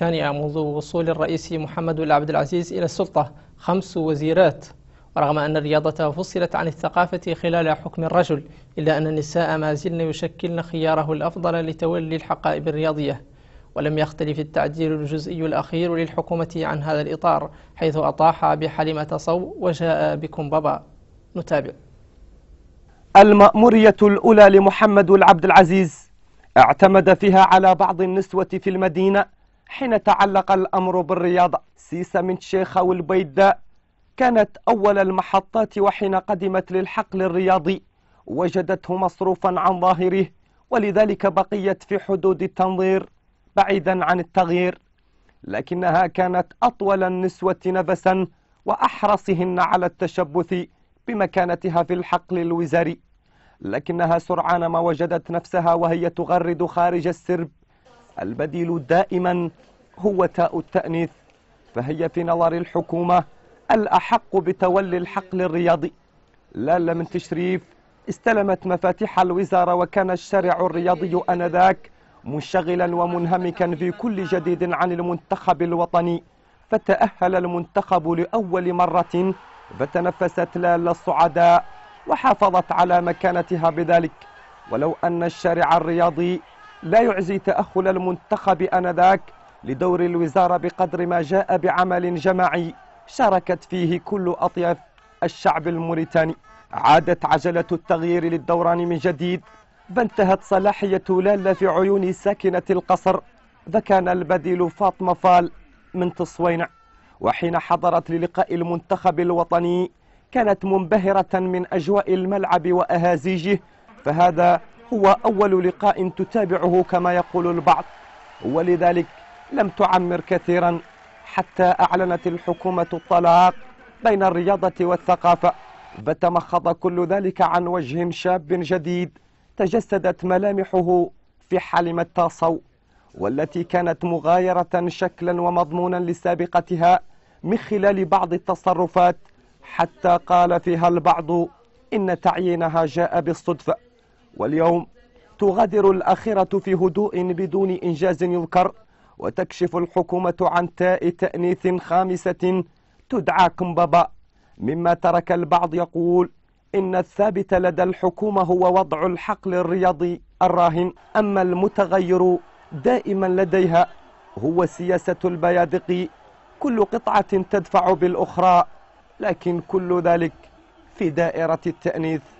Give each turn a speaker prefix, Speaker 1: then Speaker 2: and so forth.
Speaker 1: ثانيا منذ وصول الرئيس محمد بن عبد العزيز إلى السلطة خمس وزيرات ورغم أن الرياضة فصلت عن الثقافة خلال حكم الرجل إلا أن النساء ما زلن يشكلن خياره الأفضل لتولي الحقائب الرياضية ولم يختلف التعديل الجزئي الأخير للحكومة عن هذا الإطار حيث أطاح بحلمة صو وجاء بكم بابا نتابع
Speaker 2: المأمورية الأولى لمحمد العبد العزيز اعتمد فيها على بعض النسوة في المدينة حين تعلق الأمر بالرياض سيسة من شيخة والبيداء كانت أول المحطات وحين قدمت للحقل الرياضي وجدته مصروفا عن ظاهره ولذلك بقيت في حدود التنظير بعيدا عن التغيير لكنها كانت أطول النسوة نفسا وأحرصهن على التشبث بمكانتها في الحقل الوزاري لكنها سرعان ما وجدت نفسها وهي تغرد خارج السرب البديل دائما هو تاء التأنيث فهي في نظر الحكومة الأحق بتولي الحقل الرياضي لا من تشريف استلمت مفاتيح الوزارة وكان الشارع الرياضي أنذاك منشغلا ومنهمكا في كل جديد عن المنتخب الوطني فتأهل المنتخب لأول مرة فتنفست لال الصعداء وحافظت على مكانتها بذلك ولو أن الشارع الرياضي لا يعزي تأهل المنتخب أنذاك لدور الوزارة بقدر ما جاء بعمل جماعي شاركت فيه كل أطياف الشعب الموريتاني عادت عجلة التغيير للدوران من جديد فانتهت صلاحية لالا في عيون ساكنة القصر فكان البديل فاطمة فال من تصوينع وحين حضرت للقاء المنتخب الوطني كانت منبهرة من أجواء الملعب وأهازيجه فهذا هو أول لقاء تتابعه كما يقول البعض ولذلك لم تعمر كثيرا حتى أعلنت الحكومة الطلاق بين الرياضة والثقافة فتمخض كل ذلك عن وجه شاب جديد تجسدت ملامحه في حلم التاصو والتي كانت مغايرة شكلا ومضمونا لسابقتها من خلال بعض التصرفات حتى قال فيها البعض إن تعيينها جاء بالصدفة واليوم تغادر الآخرة في هدوء بدون إنجاز يذكر وتكشف الحكومة عن تاء تأنيث خامسة تدعى كمبابا مما ترك البعض يقول إن الثابت لدى الحكومة هو وضع الحقل الرياضي الراهن أما المتغير دائما لديها هو سياسة البيادق كل قطعة تدفع بالأخرى لكن كل ذلك في دائرة التأنيث